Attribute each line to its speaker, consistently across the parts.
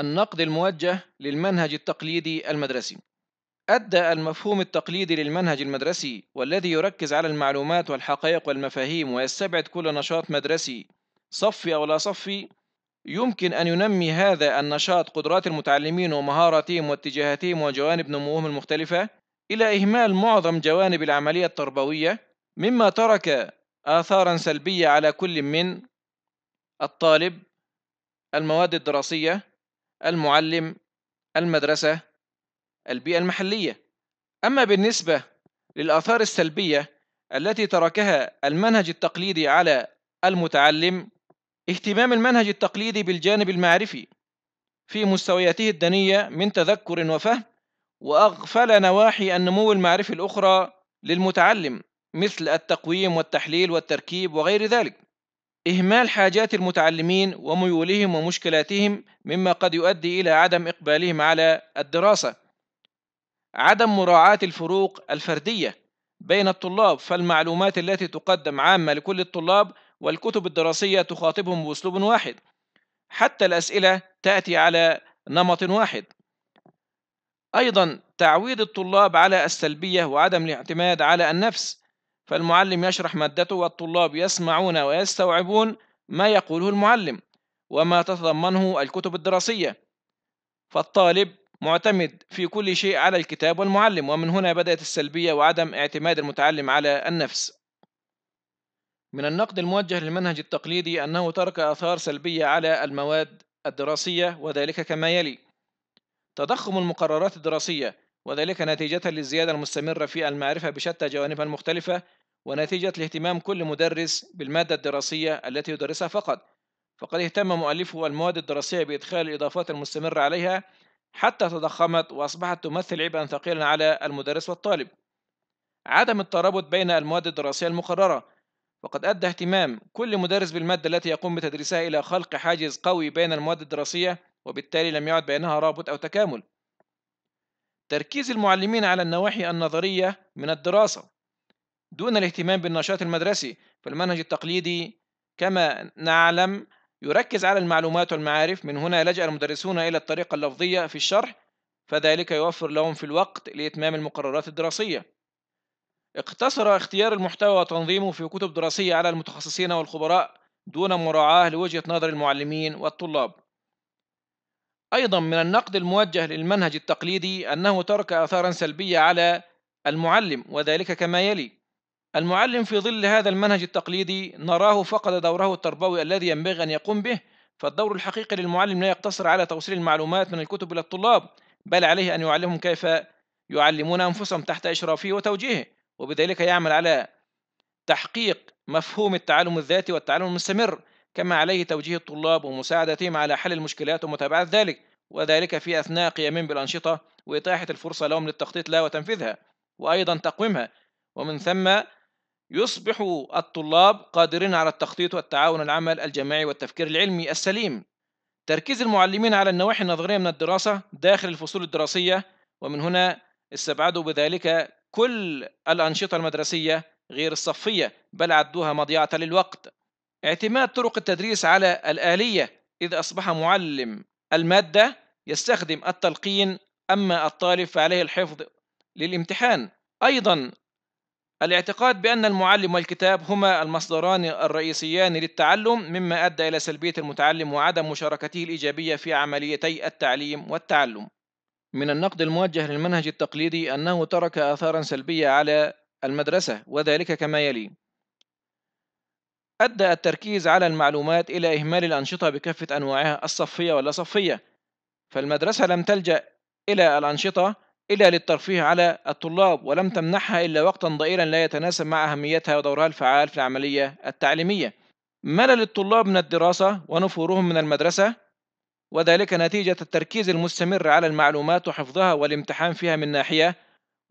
Speaker 1: النقد الموجه للمنهج التقليدي المدرسي أدى المفهوم التقليدي للمنهج المدرسي والذي يركز على المعلومات والحقائق والمفاهيم ويستبعد كل نشاط مدرسي صفي أو لا صفي يمكن أن ينمي هذا النشاط قدرات المتعلمين ومهاراتهم واتجاهاتهم وجوانب نموهم المختلفة إلى إهمال معظم جوانب العملية التربوية مما ترك آثارا سلبية على كل من الطالب المواد الدراسية المعلم المدرسة البيئة المحلية أما بالنسبة للآثار السلبية التي تركها المنهج التقليدي على المتعلم اهتمام المنهج التقليدي بالجانب المعرفي في مستوياته الدنية من تذكر وفهم وأغفل نواحي النمو المعرفي الأخرى للمتعلم مثل التقويم والتحليل والتركيب وغير ذلك إهمال حاجات المتعلمين وميولهم ومشكلاتهم مما قد يؤدي إلى عدم إقبالهم على الدراسة عدم مراعاة الفروق الفردية بين الطلاب فالمعلومات التي تقدم عامة لكل الطلاب والكتب الدراسية تخاطبهم بأسلوب واحد حتى الأسئلة تأتي على نمط واحد أيضا تعويد الطلاب على السلبية وعدم الاعتماد على النفس فالمعلم يشرح مادته والطلاب يسمعون ويستوعبون ما يقوله المعلم وما تتضمنه الكتب الدراسية فالطالب معتمد في كل شيء على الكتاب والمعلم ومن هنا بدأت السلبية وعدم اعتماد المتعلم على النفس من النقد الموجه للمنهج التقليدي أنه ترك آثار سلبية على المواد الدراسية وذلك كما يلي تضخم المقررات الدراسية وذلك نتيجة للزيادة المستمرة في المعرفة بشتى جوانبها المختلفة ونتيجة لاهتمام كل مدرس بالمادة الدراسية التي يدرسها فقط فقد اهتم مؤلفه المواد الدراسية بإدخال الإضافات المستمرة عليها حتى تضخمت وأصبحت تمثل عبئا ثقيلا على المدرس والطالب عدم الترابط بين المواد الدراسية المقررة وقد أدى اهتمام كل مدرس بالمادة التي يقوم بتدريسها إلى خلق حاجز قوي بين المواد الدراسية وبالتالي لم يعد بينها رابط أو تكامل تركيز المعلمين على النواحي النظرية من الدراسة دون الاهتمام بالنشاط المدرسي فالمنهج التقليدي كما نعلم يركز على المعلومات والمعارف من هنا لجأ المدرسون إلى الطريقة اللفظية في الشرح فذلك يوفر لهم في الوقت لإتمام المقررات الدراسية اقتصر اختيار المحتوى وتنظيمه في كتب دراسية على المتخصصين والخبراء دون مراعاة لوجهة نظر المعلمين والطلاب أيضا من النقد الموجه للمنهج التقليدي أنه ترك آثارا سلبية على المعلم وذلك كما يلي المعلم في ظل هذا المنهج التقليدي نراه فقد دوره التربوي الذي ينبغي أن يقوم به فالدور الحقيقي للمعلم لا يقتصر على توصيل المعلومات من الكتب إلى الطلاب بل عليه أن يعلمهم كيف يعلمون أنفسهم تحت إشرافه وتوجيهه وبذلك يعمل على تحقيق مفهوم التعلم الذاتي والتعلم المستمر كما عليه توجيه الطلاب ومساعدتهم على حل المشكلات ومتابعة ذلك وذلك في أثناء قيامهم بالأنشطة وإتاحة الفرصة لهم للتخطيط لها وتنفيذها وأيضا تقويمها ومن ثم يصبح الطلاب قادرين على التخطيط والتعاون العمل الجماعي والتفكير العلمي السليم تركيز المعلمين على النواحي النظرية من الدراسة داخل الفصول الدراسية ومن هنا استبعدوا بذلك كل الأنشطة المدرسية غير الصفية بل عدوها مضيعة للوقت اعتماد طرق التدريس على الآلية إذا أصبح معلم المادة يستخدم التلقين أما الطالب فعليه الحفظ للامتحان أيضا الاعتقاد بأن المعلم والكتاب هما المصدران الرئيسيان للتعلم مما أدى إلى سلبية المتعلم وعدم مشاركته الإيجابية في عمليتي التعليم والتعلم. من النقد الموجه للمنهج التقليدي أنه ترك آثارا سلبية على المدرسة وذلك كما يلي: أدى التركيز على المعلومات إلى إهمال الأنشطة بكافة أنواعها الصفية واللاصفية، فالمدرسة لم تلجأ إلى الأنشطة إلا للترفيه على الطلاب ولم تمنحها إلا وقتا ضئيلا لا يتناسب مع أهميتها ودورها الفعال في العملية التعليمية ملل الطلاب من الدراسة ونفورهم من المدرسة وذلك نتيجة التركيز المستمر على المعلومات وحفظها والامتحان فيها من ناحية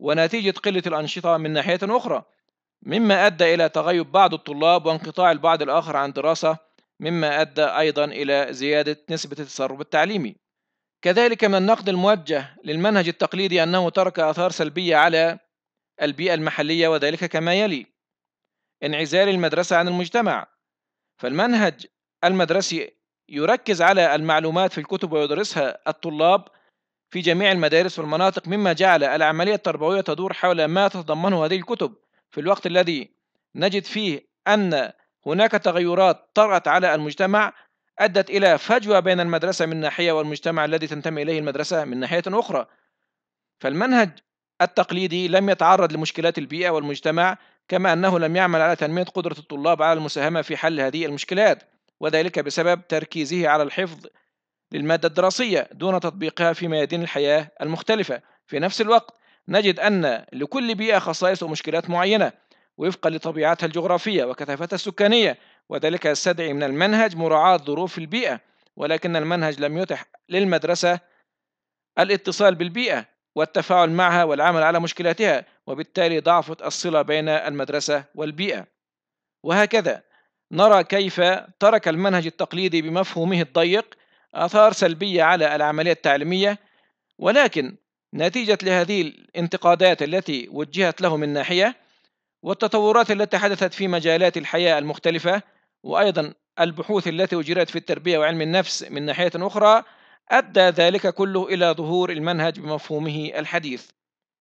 Speaker 1: ونتيجة قلة الأنشطة من ناحية أخرى مما أدى إلى تغيب بعض الطلاب وانقطاع البعض الآخر عن دراسة مما أدى أيضا إلى زيادة نسبة التسرب التعليمي كذلك من النقد الموجه للمنهج التقليدي أنه ترك آثار سلبية على البيئة المحلية وذلك كما يلي انعزال المدرسة عن المجتمع فالمنهج المدرسي يركز على المعلومات في الكتب ويدرسها الطلاب في جميع المدارس والمناطق مما جعل العملية التربوية تدور حول ما تتضمنه هذه الكتب في الوقت الذي نجد فيه أن هناك تغيرات طرأت على المجتمع أدت إلى فجوة بين المدرسة من ناحية والمجتمع الذي تنتمي إليه المدرسة من ناحية أخرى فالمنهج التقليدي لم يتعرض لمشكلات البيئة والمجتمع كما أنه لم يعمل على تنمية قدرة الطلاب على المساهمة في حل هذه المشكلات وذلك بسبب تركيزه على الحفظ للمادة الدراسية دون تطبيقها في ميادين الحياة المختلفة في نفس الوقت نجد أن لكل بيئة خصائص ومشكلات معينة وفقا لطبيعتها الجغرافية وكثافتها السكانية وذلك يستدعي من المنهج مراعاة ظروف البيئة ولكن المنهج لم يتح للمدرسة الاتصال بالبيئة والتفاعل معها والعمل على مشكلاتها وبالتالي ضعفت الصلة بين المدرسة والبيئة وهكذا نرى كيف ترك المنهج التقليدي بمفهومه الضيق آثار سلبية على العملية التعليمية ولكن نتيجة لهذه الانتقادات التي وجهت له من ناحية والتطورات التي حدثت في مجالات الحياة المختلفة وأيضا البحوث التي أجريت في التربية وعلم النفس من ناحية أخرى أدى ذلك كله إلى ظهور المنهج بمفهومه الحديث